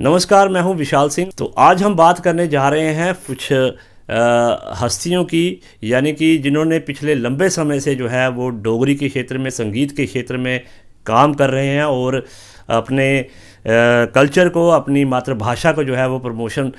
नमस्कार मैं हूं विशाल सिंह तो आज हम बात करने जा रहे हैं कुछ हस्तियों की यानी कि जिन्होंने पिछले लंबे समय से जो है वो डोगरी के क्षेत्र में संगीत के क्षेत्र में काम कर रहे हैं और अपने कल्चर को अपनी मातृभाषा को जो है वो प्रमोशन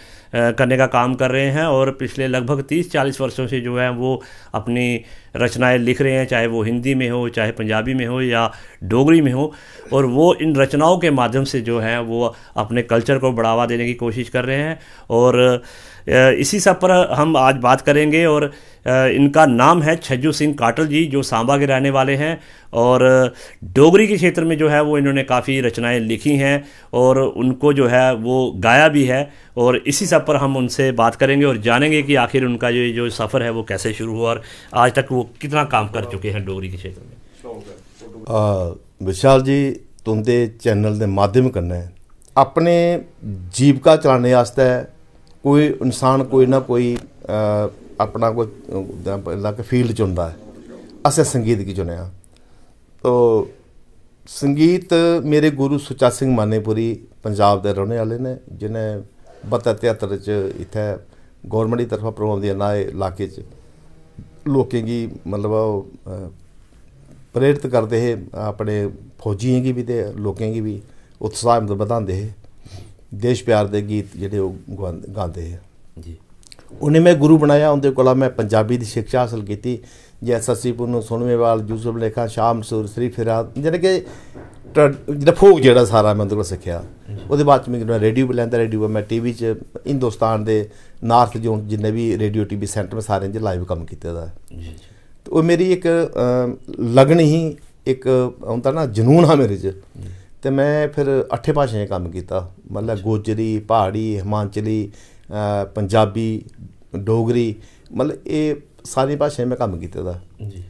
करने का काम कर रहे हैं और पिछले लगभग 30-40 वर्षों से जो है वो अपनी रचनाएं लिख रहे हैं चाहे वो हिंदी में हो चाहे पंजाबी में हो या डोगरी में हो और वो इन रचनाओं के माध्यम से जो है वो अपने कल्चर को बढ़ावा देने की कोशिश कर रहे हैं और इसी सब पर हम आज बात करेंगे और इनका नाम है छज्जू सिंह काटल जी जो सांबा के रहने वाले हैं और डोगरी के क्षेत्र में जो है वो इन्होंने काफ़ी रचनाएं लिखी हैं और उनको जो है वो गाया भी है और इसी सब पर हम उनसे बात करेंगे और जानेंगे कि आखिर उनका जो जो सफ़र है वो कैसे शुरू हुआ और आज तक वो कितना काम कर चुके हैं डोगरी के क्षेत्र में विशाल जी तुंदे चैनल के माध्यम कन्नै अपने जीविका चलाने कोई इंसान कोई ना कोई आ, ਆਪਣਾ ਕੋਈ ਲੱਕ ਫੀਲਡ ਚੁਣਦਾ ਹੈ ਅਸੀਂ ਸੰਗੀਤ ਕੀ ਚੁਣਿਆ ਤੋ ਸੰਗੀਤ ਮੇਰੇ ਗੁਰੂ ਸੁਚਾ ਸਿੰਘ ਮਾਨੇਪੁਰੀ ਪੰਜਾਬ ਦੇ ਰਹਿਣ ਵਾਲੇ ਨੇ ਜਿਨੇ ਬਤਾ ਚ ਇਥੇ ਗਵਰਨਮੈਂਟ ਦੀ ਤਰਫੋਂ ਪ੍ਰੋਗਰਾਮ ਦੀ ਨਾਏ ਇਲਾਕੇ ਚ ਲੋਕਾਂ ਦੀ ਮਤਲਬ ਪ੍ਰੇਰਿਤ ਕਰਦੇ ਹੈ ਆਪਣੇ ਫੌਜੀਆਂ ਦੀ ਵੀ ਤੇ ਲੋਕਾਂ ਦੀ ਵੀ ਉਤਸ਼ਾਹ ਵਧਾਉਂਦੇ ਹੈ ਦੇਸ਼ ਪਿਆਰ ਦੇ ਗੀਤ ਜਿਹੜੇ ਉਹ ਗਾਉਂਦੇ ਹੈ ਜੀ ਉਹਨੇ ਮੈਂ ਗੁਰੂ ਬਣਾਇਆ ਉਹਦੇ ਕੋਲ ਮੈਂ ਪੰਜਾਬੀ ਦੀ ਸਿੱਖਿਆ ਹਾਸਲ ਕੀਤੀ ਜੈ ਸਸੀਪੁਰ ਨੂੰ ਵਾਲ ਜੂਸਫ ਲੇਖਾ ਸ਼ਾਮ ਸੂਰ ਸ੍ਰੀ ਫਿਰਾਦ ਜਿਹੜੇ ਕਿ ਜਿਹੜਾ ਫੋਕ ਜਿਹੜਾ ਸਾਰਾ ਮੈਂ ਉਹਦੇ ਕੋਲ ਸਿੱਖਿਆ ਉਹਦੇ ਬਾਅਦ ਚ ਮੈਂ ਰੇਡੀਓ ਬਲੈਂਦਾ ਰੇਡੀਓ ਮੈਂ ਟੀਵੀ 'ਚ ਹਿੰਦੁਸਤਾਨ ਦੇ ਨਾਰਥ ਜੋਨ ਜਿੰਨੇ ਵੀ ਰੇਡੀਓ ਟੀਵੀ ਸੈਂਟਰ ਮੈਂ ਸਾਰੇ ਜਿ ਲਾਈਵ ਕੰਮ ਕੀਤਾ ਦਾ ਜੀ ਉਹ ਮੇਰੀ ਇੱਕ ਲਗਨ ਹੀ ਇੱਕ ਹੁੰਦਾ ਨਾ ਜਨੂਨ ਆ ਮੇਰੇ 'ਚ ਤੇ ਮੈਂ ਫਿਰ ਅੱਠੇ ਭਾਸ਼ਾਵਾਂ ਕੰਮ ਕੀਤਾ ਮਤਲਬ ਗੋਜਰੀ ਪਹਾੜੀ ਹਿਮਾਚਲੀ ਪੰਜਾਬੀ ਡੋਗਰੀ ਮਤਲਬ ਇਹ ਸਾਰੀ ਭਾਸ਼ਾਵਾਂ ਮੈਂ ਕੰਮ ਕੀਤਾ ਦਾ ਜੀ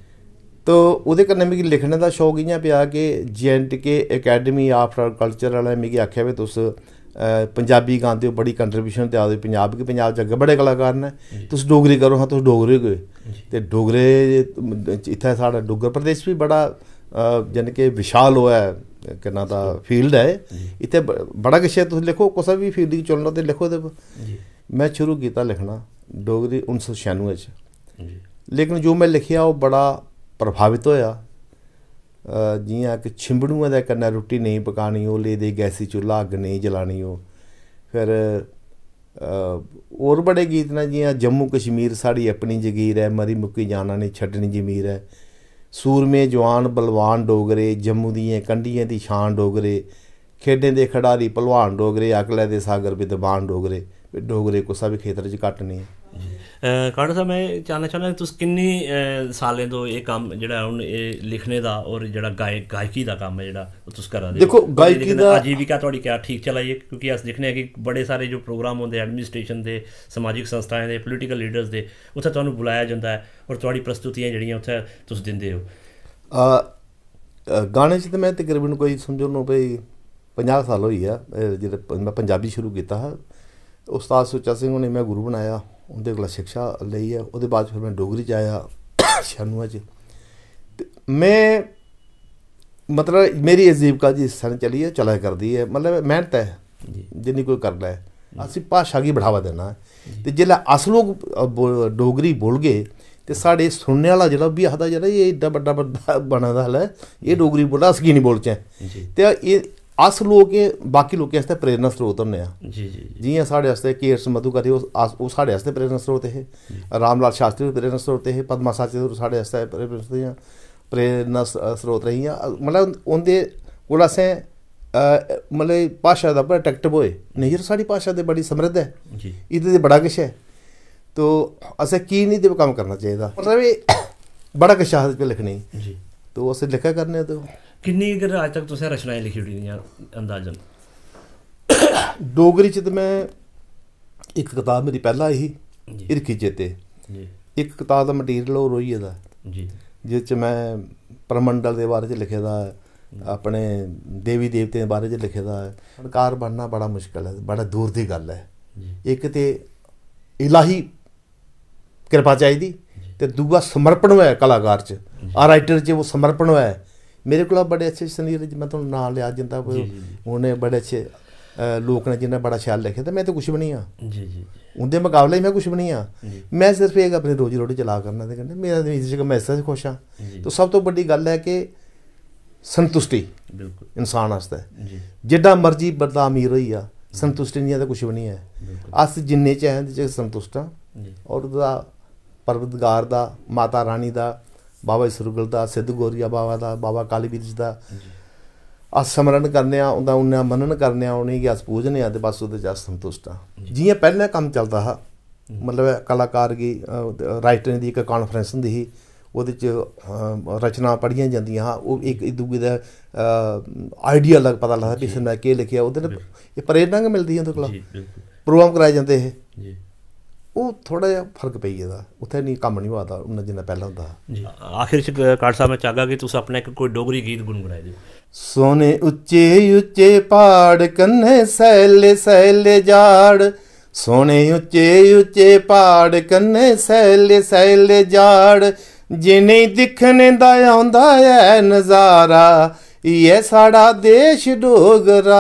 ਤੋਂ ਉਹਦੇ ਕਰਨੇ ਮੈਨੂੰ ਲਿਖਣ ਦਾ ਸ਼ੌਕ ਹੀ ਆ ਪਿਆ ਕਿ ਜੀਐਨਟੀਕੇ ਅਕੈਡਮੀ ਆਫ ਕਲਚਰ ਵਾਲਾ ਮੈਨੂੰ ਆਖਿਆ ਵੀ ਤੁਸ ਪੰਜਾਬੀ ਗਾਉਂਦੇ ਹੋ ਬੜੀ ਕੰਟਰੀਬਿਊਸ਼ਨ ਤੇ ਆਉਂਦੇ ਪੰਜਾਬ ਕੀ ਪੰਜਾਬ ਜੱਗ ਬੜੇ ਕਲਾਕਾਰ ਨੇ ਤੁਸ ਡੋਗਰੀ ਕਰੋ ਹਾਂ ਤੁਸ ਡੋਗਰੀ ਹੋ ਤੇ ਡੋਗਰੇ ਇੱਥੇ ਸਾਡਾ ਡੁੱਗਰ ਪ੍ਰਦੇਸ਼ ਵੀ ਬੜਾ ਜਨਨ ਕੇ ਵਿਸ਼ਾਲ ਹੋਇਆ ਕਿੰਨਾ ਦਾ ਫੀਲਡ ਹੈ ਇੱਥੇ ਬੜਾ ਕਿਸ਼ੇ ਤੁਸੀਂ ਲਿਖੋ ਕੋਸਾ ਵੀ ਫੀਲਡ ਚੁਣਨਾ ਤੇ ਲਿਖੋ ਦੇ ਜੀ ਮੈਂ ਸ਼ੁਰੂ ਕੀਤਾ ਲਿਖਣਾ ਡੋਗਰੀ 1996 ਚ ਜੀ ਲੇਕਿਨ ਜੋ ਮੈਂ ਲਿਖਿਆ ਉਹ ਬੜਾ ਪ੍ਰਭਾਵਿਤ ਹੋਇਆ ਜੀਆਂ ਕਿ ਛਿੰਬੜੂਆਂ ਦਾ ਕੰਨਾ ਰੋਟੀ ਨਹੀਂ ਪਕਾਣੀ ਉਹ ਲੈ ਦੇ ਗੈਸੀ ਚੁੱਲ੍ਹਾ ਅੱਗ ਨਹੀਂ ਜਲਾਣੀ ਉਹ ਫਿਰ ਹੋਰ ਬੜੇ ਗੀਤ ਨਾ ਜੀਆਂ ਜੰਮੂ ਕਸ਼ਮੀਰ ਸਾਡੀ ਆਪਣੀ ਜਗੀਰ ਹੈ ਮਰੀ ਮੁੱਕੀ ਜਾਣਾ ਨਹੀਂ ਛੱਡਣੀ ਜ਼ਮੀਰ ਹੈ ਸੂਰਮੇ ਜਵਾਨ ਬਲਵਾਨ ਡੋਗਰੇ ਜੰਮੂ ਦੀਆਂ ਕੰਡੀਆਂ ਦੀ ਸ਼ਾਨ ਡੋਗਰੇ ਖੇਡੇ ਦੇ ਖਿਡਾਰੀ ਪਹਿਲਵਾਨ ਡੋਗਰੇ ਅਕਲੇ ਦੇ ਸਾਗਰ ਵਿਦਵਾਨ ਡੋਗਰੇ डोगरे को सब खेतर च घट्ट नहीं ਕਾੜਾ ਸਾਹਿਬ ਮੈਂ ਚਾਹਨਾ ਚਾਹਨਾ ਤੁਸੀਂ ਕਿੰਨੀ ਸਾਲਾਂ ਤੋਂ ਇਹ ਕੰਮ ਜਿਹੜਾ ਹੁਣ ਇਹ ਲਿਖਣੇ ਦਾ ਔਰ ਜਿਹੜਾ ਗਾਇਕੀ ਦਾ ਕੰਮ ਹੈ ਜਿਹੜਾ ਉਹ ਤੁਸੀਂ ਕਰਾ ਦੇ ਦੇਖੋ ਗਾਇਕੀ ਦਾ ਕਾ ਤੁਹਾਡੀ ਕਿਆ ਠੀਕ ਚਲਾਈਏ ਕਿਉਂਕਿ ਅਸ ਦੇਖਨੇ ਆ ਕਿ ਬੜੇ ਸਾਰੇ ਜੋ ਪ੍ਰੋਗਰਾਮ ਹੁੰਦੇ ਐਡਮਿਨਿਸਟ੍ਰੇਸ਼ਨ ਦੇ ਸਮਾਜਿਕ ਸੰਸਥਾਵਾਂ ਦੇ ਪੋਲੀਟੀਕਲ ਲੀਡਰਸ ਦੇ ਉੱਥੇ ਤੁਹਾਨੂੰ ਬੁਲਾਇਆ ਜਾਂਦਾ ਹੈ ਔਰ ਤੁਹਾਡੀ ਪ੍ਰਸਤੁਤੀਆਂ ਜਿਹੜੀਆਂ ਉੱਥੇ ਤੁਸੀਂ ਦਿੰਦੇ ਹੋ ਅ ਗਾਣੇ 'ਚ ਤੇ ਮੈਂ ਤਕਰੀਬਨ ਕੋਈ ਸਮਝੋ ਨੋ ਭਈ 50 ਸਾਲ ਹੋਈ ਆ ਜਦੋਂ ਮੈਂ ਪੰਜਾਬੀ ਸ਼ੁਰੂ ਕੀਤਾ ਹਾਂ ਉਸਤਾਦ ਸੁਚਾ ਸਿੰਘ ਨੇ ਮੈਂ ਗੁਰੂ ਬਣਾਇਆ ਉਹਦੇ ਕੋਲ ਸਿੱਖਿਆ ਲਈ ਹੈ ਉਹਦੇ ਬਾਅਦ ਫਿਰ ਮੈਂ ਡੋਗਰੀ ਚ ਆਇਆ ਸ਼ਾਨੂਆ ਚ ਮੈਂ ਮਤਲਬ ਮੇਰੀ ਅਜੀਬਕਾ ਜੀ ਸਨ ਚਲੀ ਹੈ ਚਲਾ ਕਰਦੀ ਹੈ ਮਤਲਬ ਮਿਹਨਤ ਹੈ ਜਿੰਨੀ ਕੋਈ ਕਰਦਾ ਹੈ ਅਸੀਂ ਭਾਸ਼ਾ ਕੀ ਬੜਾਵਾ ਦੇਣਾ ਤੇ ਜਿਹੜਾ ਅਸਲ ਲੋਕ ਡੋਗਰੀ ਬੋਲ ਗਏ ਤੇ ਸਾਡੇ ਸੁਣਨ ਵਾਲਾ ਜਿਹੜਾ ਵੀ ਆਖਦਾ ਜਿਹੜਾ ਇਹ ਏਡਾ ਵੱਡਾ ਵੱਡਾ ਬਣਾਦਾ ਹਲ ਇਹ ਡੋਗਰੀ ਬੋਲਦਾ ਅਸੀਂ ਨਹੀਂ ਬੋਲਚੇ ਤੇ ਇਹ अस लोग बाकी लोकें आस्तै प्रेरणा स्रोत होन्ने जी जि'यां साढ़े आस्तै के एस मधुकरी ओह् साढ़े आस्तै प्रेरणा स्रोत हे रामलाल शास्त्री होर प्रेरणा स्रोत हे पद्मा शास्त्री होर साढ़े आस्तै प्रेरणा स्रोत रेहियां मतलब उं'दे कोल असें मतलब भाशा दा बड़ा अट्रैक्टिव होए नहीं यरो साढ़ी भाशा ते बड़ी समृद्ध ऐ एह्दे ते बड़ा किश ऐ तो असें की नहीं एह्दे कम्म करना चाहिदा मतलब बड़ा किश आखदे लिखने तो अस लिखा करने तो ਕਿੰਨੀ ਕਿ ਅੱਜ ਤੱਕ ਤੁਸੀਂ ਰਚਨਾਵਾਂ ਲਿਖੀ ਹੋਈਆਂ ਅੰਦਾਜ਼ਨ ਡੋਗਰੀ ਚ ਤੇ ਮੈਂ ਇੱਕ ਕਿਤਾਬ ਮੇਰੀ ਪਹਿਲਾ ਹੀ ਇਰਕੀ ਚੇਤੇ ਜੀ ਇੱਕ ਕਿਤਾਬ ਦਾ ਮਟੀਰੀਅਲ ਉਹ ਰੋਈ ਦਾ ਜੀ ਜਿਸ ਚ ਮੈਂ ਪਰਮੰਡਲ ਦੇ ਬਾਰੇ ਚ ਲਿਖਿਆ ਦਾ ਆਪਣੇ ਦੇਵੀ ਦੇਵਤੇ ਦੇ ਬਾਰੇ ਚ ਲਿਖਿਆ ਦਾ ਸਰਕਾਰ ਬਣਨਾ ਬੜਾ ਮੁਸ਼ਕਲ ਹੈ ਬੜਾ ਦੂਰ ਦੀ ਗੱਲ ਹੈ ਇੱਕ ਤੇ ਇਲਾਹੀ ਕਿਰਪਾ ਚਾਹੀਦੀ ਤੇ ਦੂਆ ਸਮਰਪਣ ਹੋਇਆ ਕਲਾਕਾਰ ਚ ਆ ਰਾਈਟਰ ਚ ਉਹ ਸਮਰਪਣ ਹੋਇਆ ਮੇਰੇ ਕੋਲ ਬੜੇ ਅੱਛੇ ਸੰਗੀਤ ਜੀ ਮੈਂ ਤੁਹਾਨੂੰ ਨਾਮ ਲਿਆ ਜਿੰਦਾ ਕੋਈ ਉਹਨੇ ਬੜੇ ਅੱਛੇ ਲੋਕ ਨੇ ਜਿੰਨਾ ਬੜਾ ਸ਼ਾਲ ਲਿਖਿਆ ਤੇ ਮੈਂ ਤਾਂ ਕੁਝ ਵੀ ਨਹੀਂ ਆ ਜੀ ਜੀ ਉਹਦੇ ਮੁਕਾਬਲੇ ਮੈਂ ਕੁਝ ਵੀ ਨਹੀਂ ਆ ਮੈਂ ਸਿਰਫ ਇੱਕ ਆਪਣੇ ਰੋਜੀ ਰੋਟੀ ਚਲਾ ਕਰਨਾ ਤੇ ਕਹਿੰਦੇ ਮੇਰਾ ਵੀ ਇਸੇ ਕਿ ਮੈਂ ਸੱਚ ਖੁਸ਼ ਆ ਤਾਂ ਸਭ ਤੋਂ ਵੱਡੀ ਗੱਲ ਹੈ ਕਿ ਸੰਤੁਸ਼ਟੀ ਬਿਲਕੁਲ ਇਨਸਾਨ ਵਾਸਤੇ ਜੀ ਜਿੱਦਾਂ ਮਰਜ਼ੀ ਬਰਦਾ ਅਮੀਰ ਹੋਈ ਆ ਸੰਤੁਸ਼ਟੀ ਨਹੀਂ ਆ ਤਾਂ ਕੁਝ ਵੀ ਨਹੀਂ ਹੈ ਅਸ ਜਿੰਨੇ ਚ ਆਏ ਤੇ ਜੇ ਸੰਤੁਸ਼ਟ ਔਰ ਦਾ ਪਰਵਤਗਾਰ ਦਾ ਮਾਤਾ ਰਾਣੀ ਦਾ ਬਾਬਾ ਸਰੂਗਲ ਦਾ ਸਿੱਧ ਗੋਰੀਆ ਬਾਬਾ ਦਾ ਬਾਬਾ ਕਾਲੀਵੀਰ ਜੀ ਦਾ ਆ ਸਮਰਨ ਕਰਨੇ ਆ ਉਹਦਾ ਉਹਨਾਂ ਮੰਨਨ ਕਰਨੇ ਆ ਉਹਨੇ ਗਿਆ ਪੂਜਨੇ ਆ ਤੇ ਬਸ ਉਹਦੇ ਜਸ ਸੰਤੁਸ਼ਟ ਆ ਜਿਵੇਂ ਪਹਿਲਾਂ ਕੰਮ ਚੱਲਦਾ ਹਾ ਮਤਲਬ ਕਲਾਕਾਰ ਦੀ ਰਾਈਟਰ ਦੀ ਇੱਕ ਕਾਨਫਰੰਸ ਹੁੰਦੀ ਸੀ ਉਹਦੇ ਚ ਰਚਨਾ ਪੜੀਆਂ ਜਾਂਦੀਆਂ ਹਾ ਉਹ ਇੱਕ ਦੂਗੇ ਦਾ ਆਈਡੀਆ ਲੱਗ ਪਤਾ ਲੱਗਦਾ ਕਿਸ ਨੇ ਕੀ ਲਿਖਿਆ ਉਹਦੇ ਨਾਲ ਇਹ ਪ੍ਰੇਰਣਾ ਕਿ ਮਿਲਦੀ ਹੈ ਉਹਦੇ ਕੋਲ ਪ੍ਰੋਗਰਾਮ ਕਰਾਏ ਜਾਂਦੇ ਇਹ ਜੀ ਉਹ ਥੋੜਾ ਜਿਹਾ ਫਰਕ ਪਈ ਜਾਂਦਾ ਉੱਥੇ ਨਹੀਂ ਕੰਮ ਨਹੀਂ ਹੁੰਦਾ ਉਹਨਾਂ ਜਿੰਨਾ ਪਹਿਲਾਂ ਹੁੰਦਾ ਜੀ ਆਖਿਰ ਚ ਕਾਟ ਸਾਹਿਬ ਮੈਂ ਚਾਹਾਂਗਾ ਕਿ ਤੁਸੀਂ ਆਪਣਾ ਇੱਕ ਕੋਈ ਡੋਗਰੀ ਗੀਤ ਗੁੰਗਣਾਏ ਦਿਓ ਸੋਨੇ ਉੱਚੇ ਉੱਚੇ ਪਹਾੜ ਕੰਨੇ ਸੈਲੇ ਸੈਲੇ ਜਾੜ ਸੋਨੇ ਉੱਚੇ ਉੱਚੇ ਪਹਾੜ ਕੰਨੇ ਸੈਲੇ ਸੈਲੇ ਜਾੜ ਜਿਨੇ ਦਿਖਣ ਦਾ ਆਉਂਦਾ ਐ ਨਜ਼ਾਰਾ ਇਹ ਸਾਡਾ ਦੇਸ਼ ਡੋਗਰਾ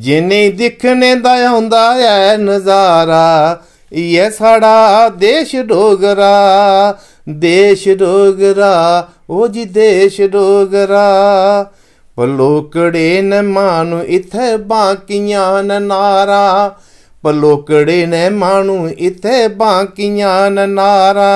ਜਿਨੇ ਦਿਖਨੇ ਦਾ ਹੁੰਦਾ ਐ ਨਜ਼ਾਰਾ ਇਹ ਸਾਡਾ ਦੇਸ਼ ਡੋਗਰਾ ਦੇਸ਼ ਡੋਗਰਾ ਉਹ ਜੀ ਦੇਸ਼ ਡੋਗਰਾ ਪਲੋਕੜੇ ਨੇ ਮਾਨੂ ਇਥੇ ਬਾਕੀਆਂ ਨਾਰਾ ਪਲੋਕੜੇ ਨੇ ਮਾਨੂ ਇਥੇ ਬਾਕੀਆਂ ਨਾਰਾ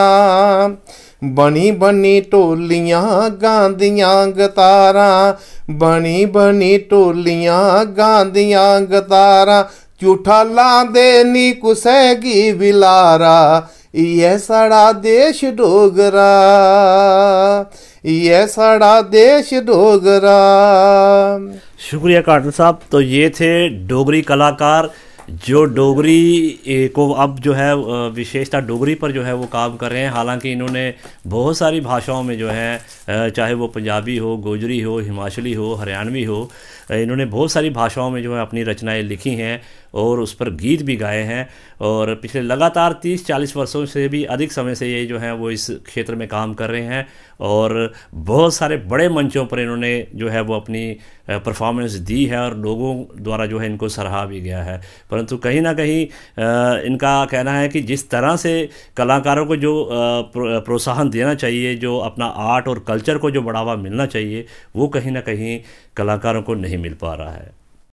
ਬਣੀ ਬਣੀ ਟੋਲੀਆਂ ਗਾਂਦੀਆਂ ਗਤਾਰਾਂ ਬਣੀ ਬਣੀ ਟੋਲੀਆਂ ਗਾਂਦੀਆਂ ਗਤਾਰਾਂ ਝੂਠਾ ਲਾਂਦੇ ਨੀ ਕੁਸੈਗੀ ਵਿਲਾਰਾ ਇਹ ਸਾਡਾ ਦੇਸ਼ ਡੋਗਰਾ ये साड़ा देश डोगरा शुक्रिया काटन साहब तो ये थे डोगरी कलाकार जो डोगरी को अब जो है विशेषता डोगरी पर जो है वो काम कर रहे हैं हालांकि इन्होंने बहुत सारी भाषाओं में जो है चाहे वो पंजाबी हो गोजरी हो हिमाचली हो हरियाणवी हो इन्होंने बहुत सारी भाषाओं में जो है अपनी रचनाएं लिखी हैं और उस पर गीत भी गाए हैं और पिछले लगातार तीस चालीस वर्षों से भी अधिक समय से ये जो हैं वो इस क्षेत्र में काम कर रहे हैं और बहुत सारे बड़े मंचों पर इन्होंने जो है वो अपनी परफॉर्मेंस दी है और लोगों द्वारा जो है इनको सराहा भी गया है परंतु कहीं ना कहीं इनका कहना है कि जिस तरह से कलाकारों को जो प्रोत्साहन देना चाहिए जो अपना आर्ट और कल्चर को जो बढ़ावा मिलना चाहिए वो कहीं ना कहीं कलाकारों को नहीं ਨਹੀਂ ਮਿਲ ਪਾ ਰਹਾ ਹੈ